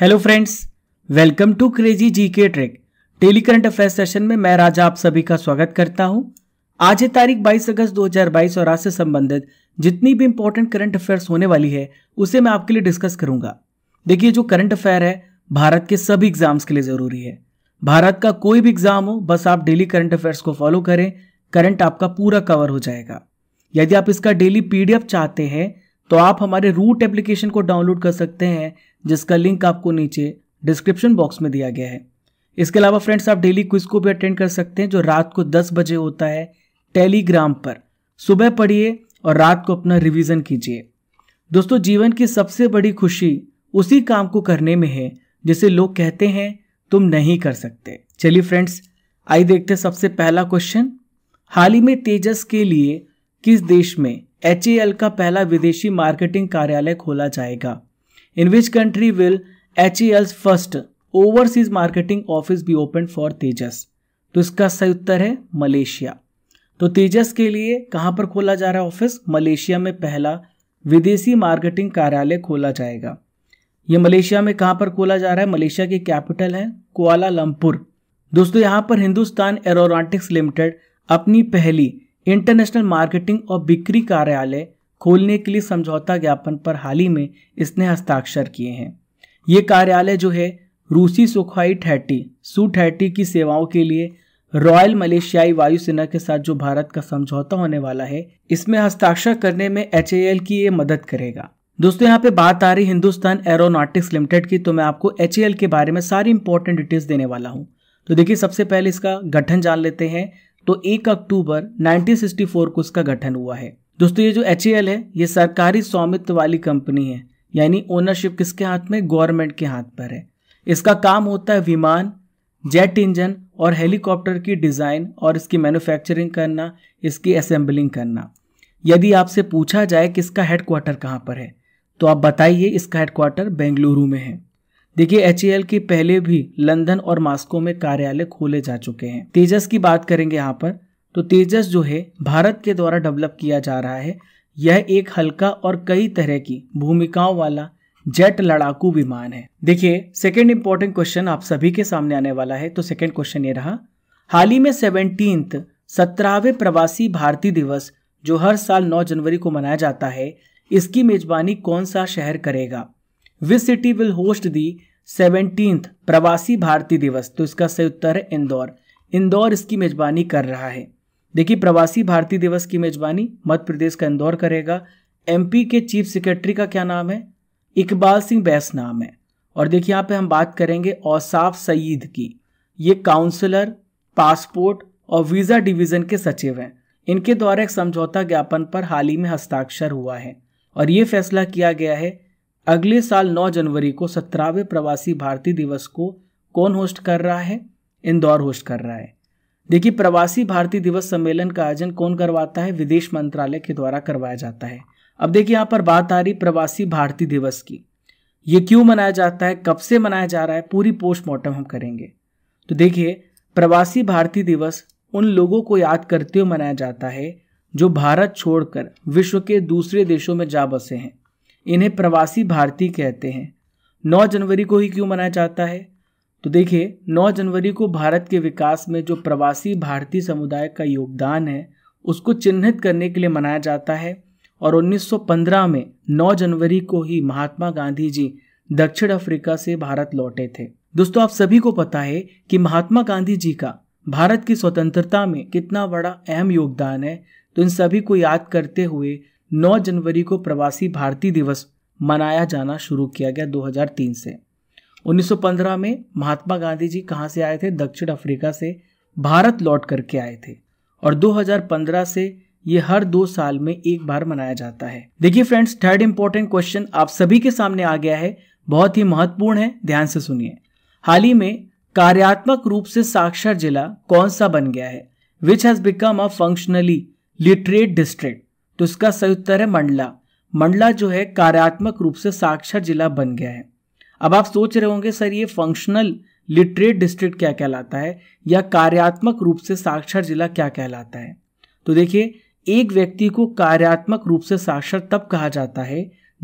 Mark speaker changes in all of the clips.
Speaker 1: hello friends welcome to crazy G K trick daily current affair session में मैं राजा आप सभी का स्वागत करता हूं आज है तारीख 22 अगस्त 2022 और आज से संबंधित जितनी भी इंपॉर्टेंट करंट अफेयर्स होने वाली है उसे मैं आपके लिए डिस्कस करूंगा देखिए जो करंट अफेयर है भारत के सभी एग्जाम्स के लिए ज़रूरी है भारत का कोई भी एग्जाम हो बस आप डेली करंट अफेयर्स को फॉलो करें करंट आपका पूरा कवर हो जाएगा यदि आप इसका डेली पीडीएफ चाहते हैं तो आप हमारे रूट एप्लीकेशन को डाउनलोड कर सकते हैं जिसका लिंक आपको नीचे डिस्क्रिप्शन बॉक्स में दिया गया है इसके अलावा फ्रेंड्स आप डेली क्विज को भी अटेंड कर सकते हैं जो रात को दस बजे होता है टेलीग्राम पर सुबह पढ़िए और रात को अपना रिविजन कीजिए दोस्तों जीवन की सबसे बड़ी खुशी उसी काम को करने में है जिसे लोग कहते हैं तुम नहीं कर सकते चलिए फ्रेंड्स आई देखते सबसे पहला क्वेश्चन हाल ही में तेजस के लिए किस देश में एच e का पहला विदेशी मार्केटिंग कार्यालय खोला जाएगा in which country will H first overseas marketing office be open for Tejas तो इसका सही उत्तर है मलेशिया तो तेजस के लिए कहाँ पर खोला जा रहा है ऑफिस मलेशिया में पहला विदेशी मार्केटिंग कार्यालय खोला जाएगा ये मलेशिया में कहाँ पर खोला जा रहा है मलेशिया की कैपिटल है कोआलालंपुर दोस्तों यहाँ पर हिंदुस्तान एरोनॉटिक्स लिमिटेड अपनी पहली इंटरनेशनल मार्केटिंग और बिक्री कार्यालय खोलने के लिए समझौता ज्ञापन पर हाल ही में इसने हस्ताक्षर किए हैं ये कार्यालय जो है रूसी सुखाई ठैटी सू ठैटी की सेवाओं के लिए रॉयल मलेशियाई वायुसेना के साथ जो भारत का समझौता होने वाला है इसमें हस्ताक्षर करने में एच की ये मदद करेगा दोस्तों यहाँ पे बात आ रही हिंदुस्तान एरोनॉटिक्स लिमिटेड की तो मैं आपको एच के बारे में सारी इंपॉर्टेंट डिटेल्स देने वाला हूँ तो देखिए सबसे पहले इसका गठन जान लेते हैं तो एक अक्टूबर 1964 को इसका गठन हुआ है दोस्तों ये जो एच है ये सरकारी स्वामित्व वाली कंपनी है यानी ओनरशिप किसके हाथ में गवर्नमेंट के हाथ पर है इसका काम होता है विमान जेट इंजन और हेलीकॉप्टर की डिज़ाइन और इसकी मैन्युफैक्चरिंग करना इसकी असेंबलिंग करना यदि आपसे पूछा जाए कि इसका हेडक्वार्टर कहाँ पर है तो आप बताइए इसका हेडक्वार्टर बेंगलुरु में है देखिए एच एल के पहले भी लंदन और मास्को में कार्यालय खोले जा चुके हैं तेजस की बात करेंगे यहाँ पर तो तेजस जो है भारत के द्वारा डेवलप किया जा रहा है यह एक हल्का और कई तरह की भूमिकाओं वाला जेट लड़ाकू विमान है देखिए सेकेंड इंपॉर्टेंट क्वेश्चन आप सभी के सामने आने वाला है तो सेकेंड क्वेश्चन ये रहा हाल ही में सेवनटीन सत्रहवें प्रवासी भारतीय दिवस जो हर साल 9 जनवरी को मनाया जाता है इसकी मेजबानी कौन सा शहर करेगा which city will host the seventeenth Pravasi Bharatiya दिवस तो इसका सही उत्तर है इंदौर इंदौर इसकी मेजबानी कर रहा है देखिए प्रवासी भारतीय दिवस की मेजबानी मध्य प्रदेश का इंदौर करेगा एमपी के चीफ सेक्रेटरी का क्या नाम है इकबाल सिंह बैस नाम है और देखिए यहाँ पे हम बात करेंगे औसाफ सईद की ये काउंसलर पासपोर्ट और वीज़ा डिवीज़न के सचिव हैं इनके द्वारा एक समझौता ज्ञापन पर हाल ही में हस्ताक्षर हुआ है और ये फैसला किया गया है अगले साल 9 जनवरी को सत्रहवें प्रवासी भारतीय दिवस को कौन होस्ट कर रहा है इंदौर होस्ट कर रहा है देखिए प्रवासी भारतीय दिवस सम्मेलन का आयोजन कौन करवाता है विदेश मंत्रालय के द्वारा करवाया जाता है अब देखिए यहाँ पर बात आ रही प्रवासी भारतीय दिवस की ये क्यों मनाया जाता है कब से मनाया जा रहा है पूरी पोस्टमार्टम हम करेंगे तो देखिए प्रवासी भारतीय दिवस उन लोगों को याद करते हुए मनाया जाता है जो भारत छोड़कर विश्व के दूसरे देशों में जा बसे हैं इन्हें प्रवासी भारतीय कहते हैं नौ जनवरी को ही क्यों मनाया जाता है तो देखिए नौ जनवरी को भारत के विकास में जो प्रवासी भारतीय समुदाय का योगदान है उसको चिन्हित करने के लिए मनाया जाता है और 1915 में 9 जनवरी को ही महात्मा गांधी जी दक्षिण अफ्रीका से भारत लौटे थे दोस्तों आप सभी को पता है कि महात्मा गांधी जी का भारत की स्वतंत्रता में कितना बड़ा अहम योगदान है तो इन सभी को याद करते हुए 9 जनवरी को प्रवासी भारतीय दिवस मनाया जाना शुरू किया गया 2003 से 1915 में महात्मा गांधी जी कहाँ से आए थे दक्षिण अफ्रीका से भारत लौट करके आए थे और 2015 से ये हर दो साल में एक बार मनाया जाता है देखिए फ्रेंड्स थर्ड इंपॉर्टेंट क्वेश्चन आप सभी के सामने आ गया है बहुत ही महत्वपूर्ण है ध्यान से सुनिए हाल ही में कार्यात्मक रूप से साक्षर जिला कौन सा बन गया है which has become a functionally literate district तो इसका सही उत्तर है मंडला मंडला जो है कार्यात्मक रूप से साक्षर जिला बन गया है अब आप सोच रहे होंगे सर ये फंक्शनल लिटरेट डिस्ट्रिक्ट क्या कहलाता है या कार्यात्मक रूप से साक्षर जिला क्या कहलाता है तो देखिए एक व्यक्ति को कार्यात्मक रूप से साक्षर तब कहा जाता है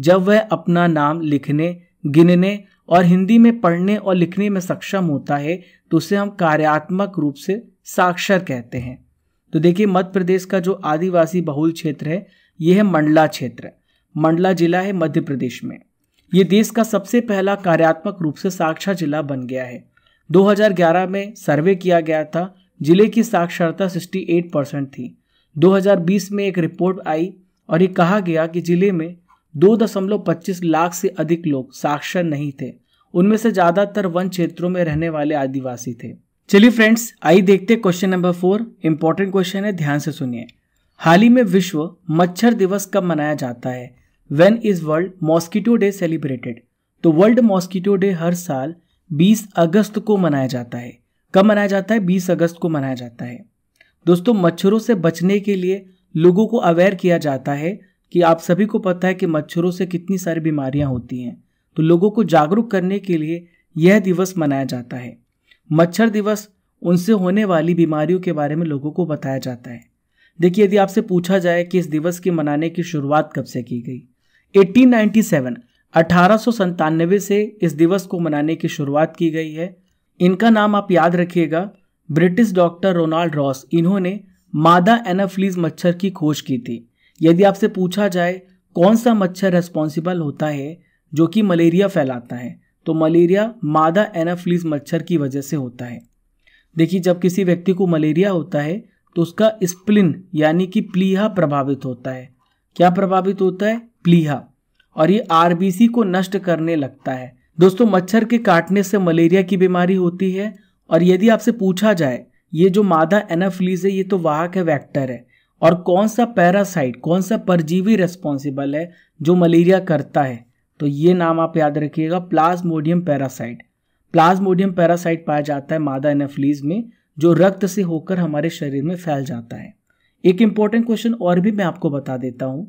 Speaker 1: जब वह अपना नाम लिखने गिनने और हिंदी में पढ़ने और लिखने में सक्षम होता है तो उसे हम कार्यात्मक रूप से साक्षर कहते हैं तो देखिए मध्य प्रदेश का जो आदिवासी बहुल क्षेत्र है ये है मंडला क्षेत्र मंडला जिला है मध्य प्रदेश में ये देश का सबसे पहला कार्यात्मक रूप से साक्षर जिला बन गया है 2011 में सर्वे किया गया था जिले की साक्षरता 68 परसेंट थी 2020 में एक रिपोर्ट आई और ये कहा गया कि जिले में दो दशमलव पच्चीस लाख से अधिक लोग साक्षर नहीं थे उनमें से ज़्यादातर वन क्षेत्रों में रहने वाले आदिवासी थे चलिए फ्रेंड्स आइए देखते question number four important question है ध्यान से सुनिए हाल ही में विश्व मच्छर दिवस कब मनाया जाता है when is world mosquito day celebrated तो वर्ल्ड मॉस्किटो डे हर साल 20 अगस्त को मनाया जाता है कब मनाया जाता है 20 अगस्त को मनाया जाता है दोस्तों मच्छरों से बचने के लिए लोगों को अवेयर किया जाता है कि आप सभी को पता है कि मच्छरों से कितनी सारी बीमारियां होती हैं तो लोगों को जागरूक करने के लिए यह दिवस मनाया जाता है मच्छर दिवस उनसे होने वाली बीमारियों के बारे में लोगों को बताया जाता है देखिए यदि आपसे पूछा जाए कि इस दिवस के मनाने की शुरुआत कब से की गई 1897 अठारह से इस दिवस को मनाने की शुरुआत की गई है इनका नाम आप याद रखिएगा ब्रिटिश डॉक्टर रोनाल्ड रॉस इन्होंने मादा एनाफ्लीज मच्छर की खोज की थी यदि आपसे पूछा जाए कौन सा मच्छर रेस्पॉन्सिबल होता है जो कि मलेरिया फैलाता है तो मलेरिया मादा एनाफ्लीज मच्छर की वजह से होता है देखिए जब किसी व्यक्ति को मलेरिया होता है तो उसका स्प्लिन यानी कि प्लीहा प्रभावित होता है क्या प्रभावित होता है प्लीहा और ये आरबीसी को नष्ट करने लगता है दोस्तों मच्छर के काटने से मलेरिया की बीमारी होती है और यदि आपसे पूछा जाए ये जो मादा एनाफ्लीज है ये तो वाहक है वैक्टर है और कौन सा पैरासाइट कौन सा परजीवी रेस्पॉन्सिबल है जो मलेरिया करता है तो ये नाम आप याद रखिएगा प्लाज्मोडियम पैरासाइट प्लाज्मोडियम पैरासाइट पाया जाता है मादा एनेफ्लीज में जो रक्त से होकर हमारे शरीर में फैल जाता है एक इंपॉर्टेंट क्वेश्चन और भी मैं आपको बता देता हूं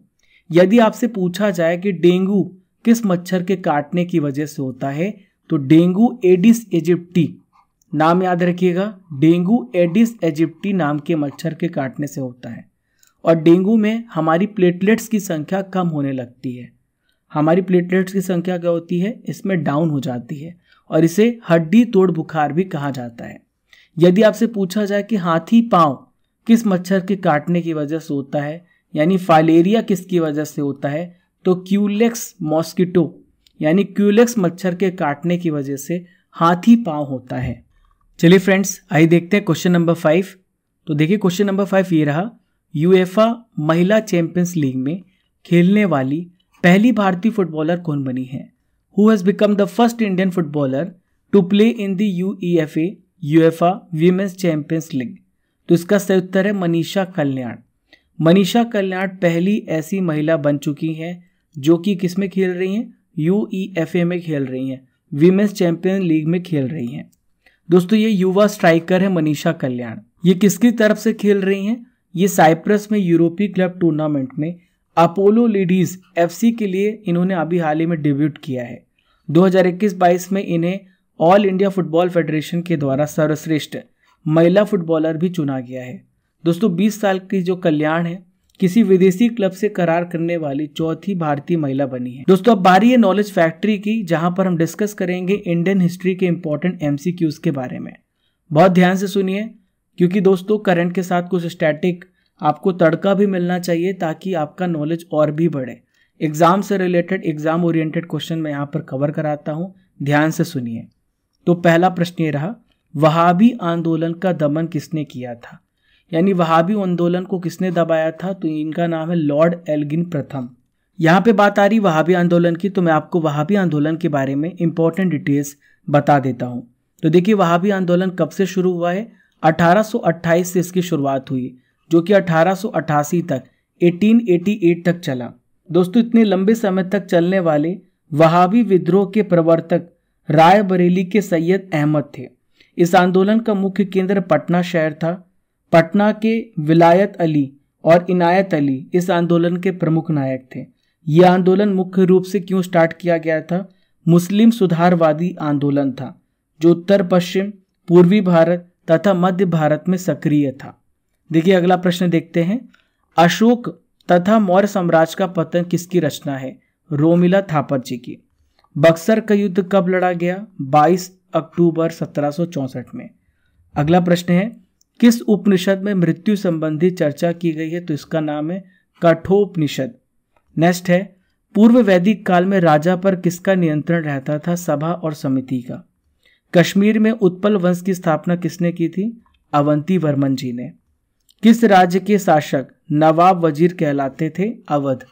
Speaker 1: यदि आपसे पूछा जाए कि डेंगू किस मच्छर के काटने की वजह से होता है तो डेंगू एडिस एजिप्टी नाम याद रखिएगा डेंगू एडिस एजिप्टी नाम के मच्छर के काटने से होता है और डेंगू में हमारी प्लेटलेट्स की संख्या कम होने लगती है हमारी प्लेटलेट्स की संख्या क्या होती है इसमें डाउन हो जाती है और इसे हड्डी तोड़ बुखार भी कहा जाता है यदि आपसे पूछा जाए कि हाथी पाँव किस मच्छर के काटने की वजह से होता है यानी फाइलेरिया किसकी वजह से होता है तो क्यूलेक्स मॉस्किटो यानी क्यूलेक्स मच्छर के काटने की वजह से हाथी पाँव होता है चलिए फ्रेंड्स आइए देखते हैं क्वेश्चन नंबर फाइव तो देखिए क्वेश्चन नंबर फाइव ये रहा यूएफा महिला चैंपियंस लीग में खेलने वाली पहली भारतीय फुटबॉलर कौन बनी है who has become the first Indian footballer to play in the U E F A UEFA women's Champions League तो इसका सही उत्तर है मनीषा कल्याण मनीषा कल्याण पहली ऐसी महिला बन चुकी हैं जो कि किस में खेल रही हैं यू ई एफ ए में खेल रही हैं वीमेंस चैंपियन लीग में खेल रही हैं दोस्तों ये युवा स्ट्राइकर है मनीषा कल्याण ये किसकी तरफ से खेल रही हैं ये साइप्रस में यूरोपीय क्लब टूर्नामेंट में अपोलो लेडीज़ एफसी के लिए इन्होंने अभी हाल ही में डेब्यूट किया है 2021-22 में इन्हें ऑल इंडिया फुटबॉल फेडरेशन के द्वारा सर्वश्रेष्ठ महिला फुटबॉलर भी चुना गया है दोस्तों 20 साल की जो कल्याण है किसी विदेशी क्लब से करार करने वाली चौथी भारतीय महिला बनी है दोस्तों अब बारी है नॉलेज फैक्ट्री की जहां पर हम डिस्कस करेंगे इंडियन हिस्ट्री के इम्पोर्टेंट एम के बारे में बहुत ध्यान से सुनिए क्योंकि दोस्तों करंट के साथ कुछ स्टैटिक आपको तड़का भी मिलना चाहिए ताकि आपका नॉलेज और भी बढ़े एग्ज़ाम से रिलेटेड एग्ज़ाम ओरिएंटेड क्वेश्चन मैं यहाँ पर कवर कराता हूँ ध्यान से सुनिए तो पहला प्रश्न ये रहा वहाबी आंदोलन का दमन किसने किया था यानी वहाबी आंदोलन को किसने दबाया था तो इनका नाम है लॉर्ड एल्गिन प्रथम यहाँ पे बात आ रही वहाबी आंदोलन की तो मैं आपको वहाबी आंदोलन के बारे में इंपॉर्टेंट डिटेल्स बता देता हूँ तो देखिए वहाबी आंदोलन कब से शुरू हुआ है 1828 से इसकी शुरुआत हुई जो कि 1888 तक 1888 तक चला दोस्तों इतने लंबे समय तक चलने वाले वहावी विद्रोह के प्रवर्तक राय बरेली के सैयद अहमद थे इस आंदोलन का मुख्य केंद्र पटना शहर था पटना के विलायत अली और इनायत अली इस आंदोलन के प्रमुख नायक थे यह आंदोलन मुख्य रूप से क्यों स्टार्ट किया गया था मुस्लिम सुधारवादी आंदोलन था जो उत्तर पश्चिम पूर्वी भारत तथा मध्य भारत में सक्रिय था देखिए अगला प्रश्न देखते हैं अशोक तथा मौर्य साम्राज्य का पतन किसकी रचना है रोमिला थापर जी की बक्सर का युद्ध कब लड़ा गया 22 अक्टूबर 1764 में अगला प्रश्न है किस उपनिषद में मृत्यु संबंधी चर्चा की गई है तो इसका नाम है कठोपनिषद नेक्स्ट है पूर्व वैदिक काल में राजा पर किसका नियंत्रण रहता था सभा और समिति का कश्मीर में उत्पल वंश की स्थापना किसने की थी अवंती वर्मन जी ने किस राज्य के शासक नवाब वजीर कहलाते थे अवध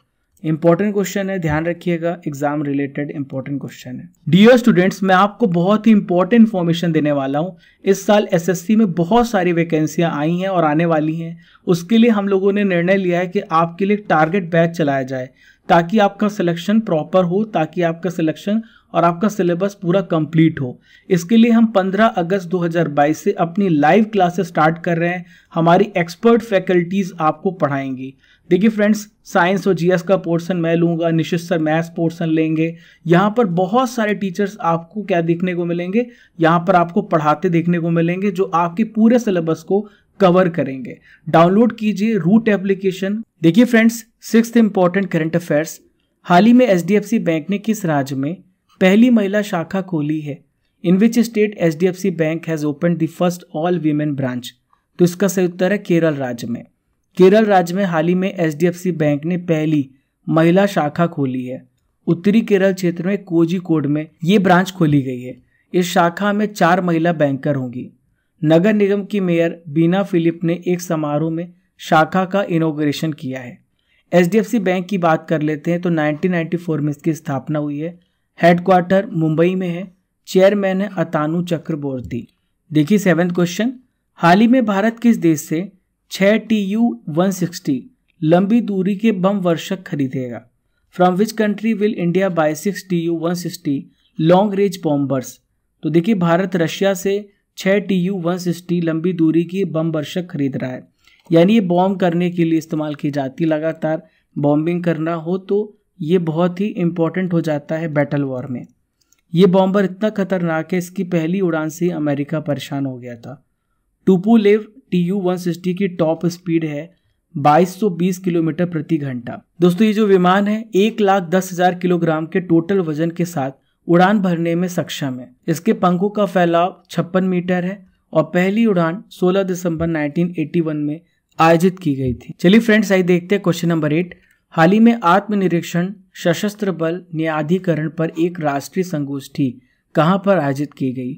Speaker 1: इंपॉर्टेंट क्वेश्चन है ध्यान रखिएगा एग्जाम रिलेटेड इंपॉर्टेंट क्वेश्चन है डियर स्टूडेंट्स मैं आपको बहुत ही इंपॉर्टेंट इन्फॉर्मेशन देने वाला हूँ इस साल एसएससी में बहुत सारी वैकेंसियाँ आई हैं और आने वाली हैं उसके लिए हम लोगों ने निर्णय लिया है कि आपके लिए टारगेट बैच चलाया जाए ताकि आपका सिलेक्शन प्रॉपर हो ताकि आपका सिलेक्शन और आपका सिलेबस पूरा कंप्लीट हो इसके लिए हम 15 अगस्त 2022 से अपनी लाइव क्लासेस स्टार्ट कर रहे हैं हमारी एक्सपर्ट फैकल्टीज़ आपको पढ़ाएंगी देखिए फ्रेंड्स साइंस और जीएस का पोर्शन मैं लूंगा निश्चित सर मैथ्स पोर्शन लेंगे यहाँ पर बहुत सारे टीचर्स आपको क्या देखने को मिलेंगे यहाँ पर आपको पढ़ाते देखने को मिलेंगे जो आपके पूरे सिलेबस को कवर करेंगे डाउनलोड कीजिए रूट एप्लीकेशन देखिए friends six important current affairs हाल ही में एच बैंक ने किस राज्य में पहली महिला शाखा खोली है in which state H D F C bank has open the first all women branch तो इसका सही उत्तर है केरल राज्य में केरल राज्य में हाल ही में H D F C bank ने पहली महिला शाखा खोली है उत्तरी केरल क्षेत्र में कोजी कोड में ये ब्रांच खोली गई है इस शाखा में चार महिला बैंकर होंगी नगर निगम की मेयर बीना फिलिप ने एक समारोह में शाखा का इनोग्रेशन किया है एच बैंक की बात कर लेते हैं तो 1994 में इसकी स्थापना हुई है हेडक्वार्टर मुंबई में है चेयरमैन है अतानु चक्रवर्ती देखिए सेवेंथ क्वेश्चन हाल ही में भारत किस देश से छः टी यू वन सिक्सटी लंबी दूरी के बम वर्षक खरीदेगा from which country will India buy six T U one sixty long range bombers तो देखिए भारत रशिया से छः टी यू वन सिक्सटी लंबी दूरी की बम वर्षक खरीद रहा है यानी ये बॉम्ब करने के लिए इस्तेमाल की जाती लगातार बॉम्बिंग करना हो तो ये बहुत ही इम्पॉर्टेंट हो जाता है बैटल वॉर में ये बॉम्बर इतना खतरनाक है इसकी पहली उड़ान से अमेरिका परेशान हो गया था लेव टी यू वन सिक्सटी की टॉप स्पीड है 2220 किलोमीटर प्रति घंटा दोस्तों ये जो विमान है एक लाख दस हजार किलोग्राम के टोटल वजन के साथ उड़ान भरने में सक्षम है इसके पंखों का फैलाव छप्पन मीटर है और पहली उड़ान 16 दिसंबर 1981 में आयोजित की गई थी चलिए फ्रेंड्स आई देखते हैं क्वेश्चन नंबर एट हाल ही में आत्मनिरीक्षण सशस्त्र बल न्यायाधिकरण पर एक राष्ट्रीय संगोष्ठी कहाँ पर आयोजित की गई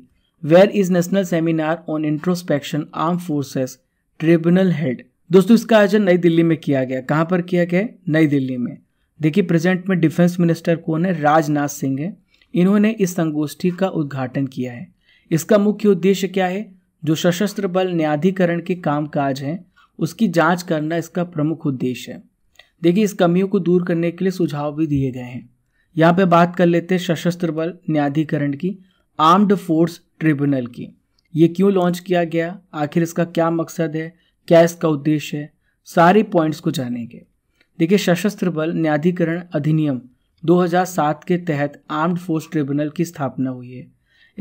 Speaker 1: where is national seminar on introspection arm forces tribunal head दोस्तों इसका आयोजन नई दिल्ली में किया गया कहाँ पर किया गया नई दिल्ली में देखिए प्रेजेंट में डिफेंस मिनिस्टर कौन है राजनाथ सिंह है इन्होंने इस संगोष्ठी का उद्घाटन किया है इसका मुख्य उद्देश्य क्या है जो सशस्त्र बल न्यायाधिकरण के कामकाज हैं उसकी जांच करना इसका प्रमुख उद्देश्य है देखिए इस कमियों को दूर करने के लिए सुझाव भी दिए गए हैं यहाँ पे बात कर लेते हैं सशस्त्र बल न्यायाधिकरण की आर्म्ड फोर्स ट्रिब्यूनल की ये क्यों लॉन्च किया गया आखिर इसका क्या मकसद है क्या इसका उद्देश्य है सारे पॉइंट्स को जानेंगे देखिए सशस्त्र बल न्यायाधिकरण अधिनियम 2007 के तहत आर्म्ड फोर्स ट्रिब्यूनल की स्थापना हुई है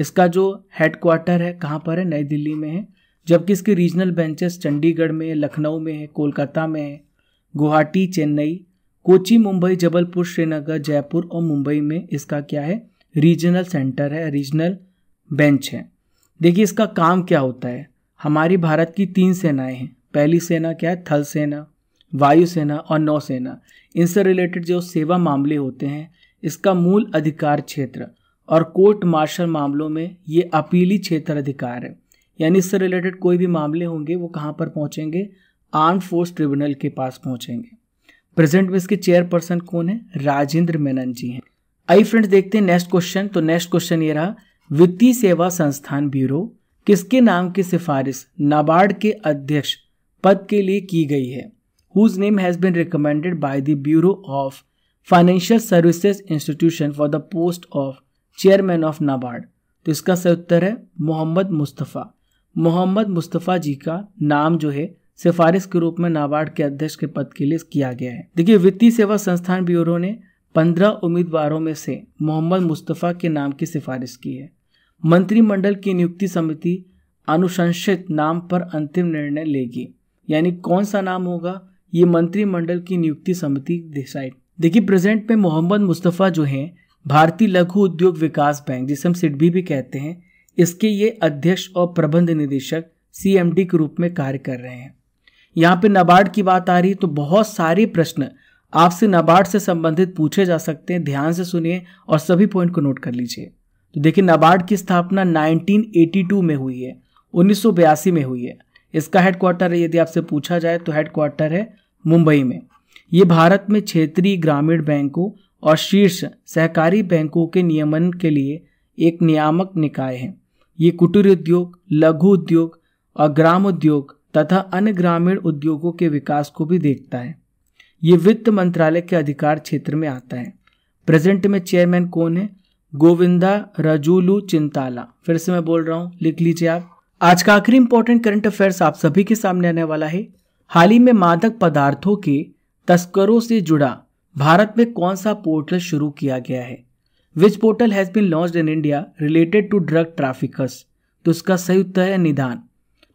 Speaker 1: इसका जो हेडक्वार्टर है कहाँ पर है नई दिल्ली में है जबकि इसके रीजनल बेंचेस चंडीगढ़ में लखनऊ में है कोलकाता में है गुवाहाटी चेन्नई कोची मुंबई जबलपुर श्रीनगर जयपुर और मुंबई में इसका क्या है रीजनल सेंटर है रीजनल बेंच है देखिए इसका काम क्या होता है हमारी भारत की तीन सेनाएं हैं पहली सेना क्या है थल सेना वायुसेना और नौसेना इनसे रिलेटेड जो सेवा मामले होते हैं इसका मूल अधिकार क्षेत्र और कोर्ट मार्शल मामलों में ये अपीली क्षेत्र अधिकार है यानी इससे रिलेटेड कोई भी मामले होंगे वो कहाँ पर पहुँचेंगे आर्म फोर्स ट्रिब्यूनल के पास पहुंचेंगे प्रेजेंट में इसके चेयरपर्सन कौन है राजेंद्र मेनन जी हैं आई फ्रेंड्स देखते हैं नेक्स्ट क्वेश्चन तो नेक्स्ट क्वेश्चन ये रहा वित्तीय सेवा संस्थान ब्यूरो किसके नाम की सिफारिश नाबार्ड के अध्यक्ष पद के लिए की गई है whose name has been recommended by the bureau of financial services institution for the post of chairman of NABARD तो इसका सही उत्तर है मोहम्मद मुस्तफ़ा मोहम्मद मुस्तफ़ा जी का नाम जो है सिफारिश के रूप में नाबार्ड के अध्यक्ष के पद के लिए किया गया है देखिए वित्तीय सेवा संस्थान ब्यूरो ने पंद्रह उम्मीदवारों में से मोहम्मद मुस्तफ़ा के नाम की सिफारिश की है मंत्रिमंडल की नियुक्ति समिति अनुशंसित नाम पर अंतिम निर्णय लेगी यानी कौन सा नाम होगा ये मंत्रिमंडल की नियुक्ति समिति डिसाइड देखिए प्रेजेंट में मोहम्मद मुस्तफ़ा जो हैं भारतीय लघु उद्योग विकास बैंक जिसे हम सिडबी भी कहते हैं इसके ये अध्यक्ष और प्रबंध निदेशक सीएमडी के रूप में कार्य कर रहे हैं यहाँ पे नाबार्ड की बात आ रही तो बहुत सारे प्रश्न आपसे नाबार्ड से संबंधित पूछे जा सकते हैं ध्यान से सुनिए और सभी पॉइंट को नोट कर लीजिए तो देखिए नबार्ड की स्थापना 1982 में हुई है उन्नीस में हुई है इसका हेडक्वार्टर है यदि आपसे पूछा जाए तो हेडक्वार्टर है मुंबई में ये भारत में क्षेत्रीय ग्रामीण बैंकों और शीर्ष सहकारी बैंकों के नियमन के लिए एक नियामक निकाय है ये कुटीर उद्योग लघु उद्योग और ग्राम उद्योग तथा अन्य ग्रामीण उद्योगों के विकास को भी देखता है ये वित्त मंत्रालय के अधिकार क्षेत्र में आता है प्रेजेंट में चेयरमैन कौन है गोविंदा रजुलू चिंताला फिर से मैं बोल रहा हूँ लिख लीजिए आप आज का आखिरी इंपॉर्टेंट करंट अफेयर्स आप सभी के सामने आने वाला है हाल ही में मादक पदार्थों के तस्करों से जुड़ा भारत में कौन सा पोर्टल शुरू किया गया है which portal has been launch in India related to drug traffickers तो इसका सही उत्तर है निदान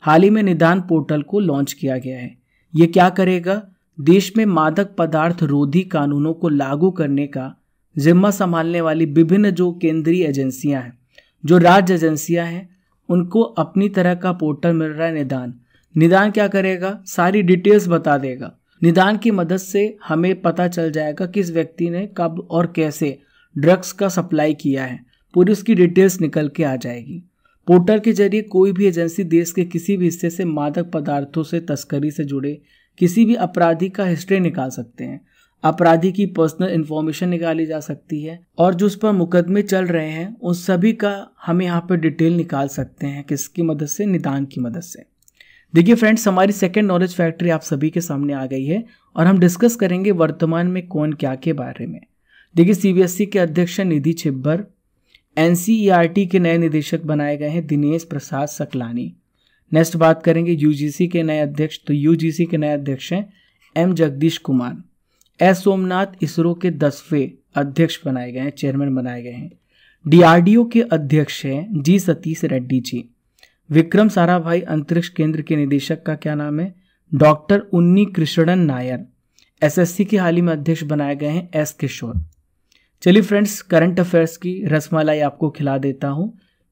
Speaker 1: हाल ही में निदान पोर्टल को लॉन्च किया गया है ये क्या करेगा देश में मादक पदार्थ रोधी कानूनों को लागू करने का जिम्मा संभालने वाली विभिन्न जो केंद्रीय एजेंसियां हैं जो राज्य एजेंसियां हैं उनको अपनी तरह का पोर्टल मिल रहा है निदान निदान क्या करेगा सारी डिटेल्स बता देगा निदान की मदद से हमें पता चल जाएगा किस व्यक्ति ने कब और कैसे ड्रग्स का सप्लाई किया है पूरी उसकी डिटेल्स निकल के आ जाएगी पोर्टल के जरिए कोई भी एजेंसी देश के किसी भी हिस्से से मादक पदार्थों से तस्करी से जुड़े किसी भी अपराधी का हिस्ट्री निकाल सकते हैं अपराधी की पर्सनल इन्फॉर्मेशन निकाली जा सकती है और जो उस पर मुकदमे चल रहे हैं उन सभी का हम यहाँ पर डिटेल निकाल सकते हैं किसकी मदद से निदान की मदद से देखिए फ्रेंड्स हमारी सेकेंड नॉलेज फैक्ट्री आप सभी के सामने आ गई है और हम डिस्कस करेंगे वर्तमान में कौन क्या के बारे में देखिए सीबीएसई e के अध्यक्ष निधि छिब्बर एन के नए निदेशक बनाए गए हैं दिनेश प्रसाद सकलानी नेक्स्ट बात करेंगे यू के नए अध्यक्ष तो यू के नए अध्यक्ष हैं एम जगदीश कुमार एस सोमनाथ इसरो के दसवें अध्यक्ष बनाए गए हैं चेयरमैन बनाए गए हैं डीआरडीओ के अध्यक्ष हैं जी सतीश रेड्डी जी विक्रम साराभाई अंतरिक्ष केंद्र के निदेशक का क्या नाम है डॉक्टर उन्नी कृष्णन नायर एसएससी के हाल ही में अध्यक्ष बनाए गए हैं एस किशोर चलिए फ्रेंड्स करंट अफेयर्स की रसमलाई आपको खिला देता हूँ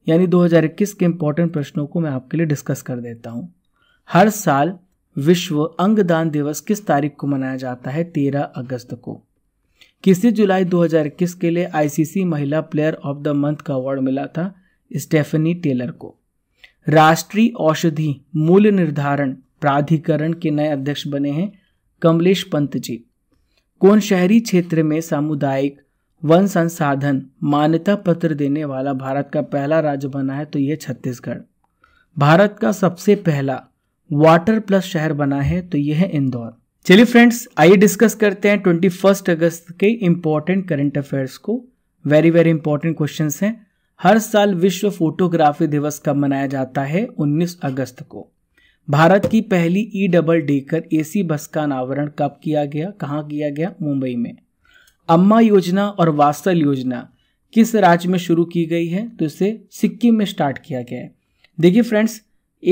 Speaker 1: यानी 2021 के इम्पोर्टेंट प्रश्नों को मैं आपके लिए डिस्कस कर देता हूँ हर साल विश्व अंगदान दिवस किस तारीख को मनाया जाता है 13 अगस्त को किसी जुलाई 2021 के लिए आईसीसी महिला प्लेयर ऑफ द मंथ का अवार्ड मिला था स्टेफनी टेलर को राष्ट्रीय औषधि मूल्य निर्धारण प्राधिकरण के नए अध्यक्ष बने हैं कमलेश पंत जी कौन शहरी क्षेत्र में सामुदायिक वन संसाधन मान्यता पत्र देने वाला भारत का पहला राज्य बना है तो यह छत्तीसगढ़ भारत का सबसे पहला वाटर प्लस शहर बना है तो यह है इंदौर चलिए फ्रेंड्स आइए डिस्कस करते हैं ट्वेंटी फर्स्ट अगस्त के इंपॉर्टेंट करंट अफेयर्स को वेरी वेरी इंपॉर्टेंट क्वेश्चन हैं हर साल विश्व फोटोग्राफी दिवस कब मनाया जाता है 19 अगस्त को भारत की पहली E double decker AC bus का अनावरण कब किया गया कहाँ किया गया मुंबई में अम्मा योजना और वास्तल योजना किस राज्य में शुरू की गई है तो इसे सिक्किम में स्टार्ट किया गया है देखिए फ्रेंड्स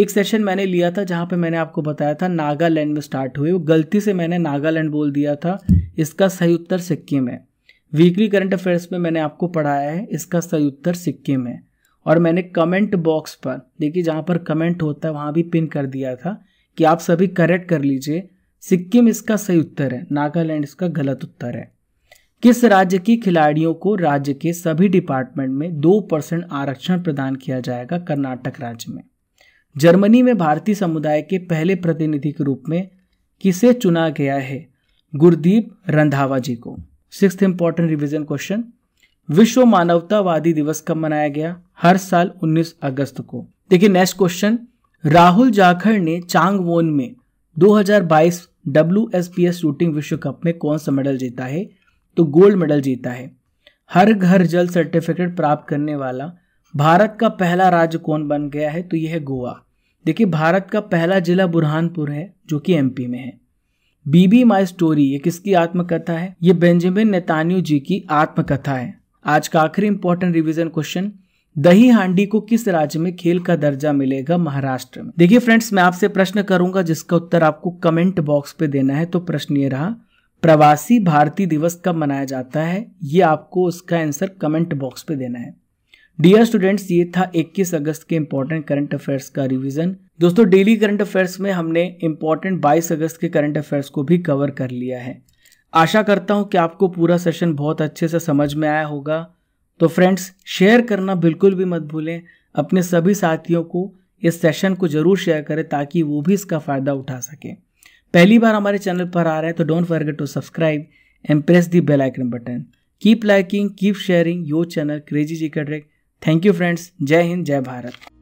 Speaker 1: एक सेशन मैंने लिया था जहाँ पे मैंने आपको बताया था नागालैंड में स्टार्ट हुए वो गलती से मैंने नागालैंड बोल दिया था इसका सही उत्तर सिक्किम है वीकली करंट अफेयर्स में मैंने आपको पढ़ाया है इसका सही उत्तर सिक्किम है और मैंने कमेंट बॉक्स पर देखिए जहाँ पर कमेंट होता है वहाँ भी पिन कर दिया था कि आप सभी करेक्ट कर लीजिए सिक्किम इसका सही उत्तर है नागालैंड इसका गलत उत्तर है किस राज्य की खिलाड़ियों को राज्य के सभी डिपार्टमेंट में दो परसेंट आरक्षण प्रदान किया जाएगा कर्नाटक राज्य में जर्मनी में भारतीय समुदाय के पहले प्रतिनिधि के रूप में किसे चुना गया है गुरदीप रंधावा जी को सिक्स इंपॉर्टेंट रिविजन क्वेश्चन विश्व मानवतावादी दिवस कब मनाया गया हर साल 19 अगस्त को देखिए नेक्स्ट क्वेश्चन राहुल जाखड़ ने चांगवोन में 2022 डब्ल्यू शूटिंग विश्व कप में कौन सा मेडल जीता है तो गोल्ड मेडल जीता है हर घर जल सर्टिफिकेट प्राप्त करने वाला भारत का पहला राज्य कौन बन गया है तो यह है गोवा देखिए भारत का पहला जिला बुरहानपुर है जो कि एमपी में है बीबी माई स्टोरी ये किसकी आत्मकथा है ये बेंजामिन नेतान्यू जी की आत्मकथा है आज का आखिरी इंपॉर्टेंट रिवीजन क्वेश्चन दही हांडी को किस राज्य में खेल का दर्जा मिलेगा महाराष्ट्र में देखिए फ्रेंड्स मैं आपसे प्रश्न करूंगा जिसका उत्तर आपको कमेंट बॉक्स पे देना है तो प्रश्न ये रहा प्रवासी भारतीय दिवस कब मनाया जाता है ये आपको उसका आंसर कमेंट बॉक्स पे देना है डियर स्टूडेंट्स ये था 21 अगस्त के इम्पोर्टेंट करंट अफेयर्स का रिवीजन दोस्तों डेली करंट अफेयर्स में हमने इम्पोर्टेंट 22 अगस्त के करंट अफेयर्स को भी कवर कर लिया है आशा करता हूँ कि आपको पूरा सेशन बहुत अच्छे से समझ में आया होगा तो फ्रेंड्स शेयर करना बिल्कुल भी मत भूलें अपने सभी साथियों को इस सेशन को ज़रूर शेयर करें ताकि वो भी इसका फ़ायदा उठा सकें पहली बार हमारे चैनल पर आ रहे हैं तो don't forget to subscribe and press the bell icon button keep liking keep sharing your channel crazy ji का ट्रैक थैंक यू फ्रेंड्स जय हिंद जय भारत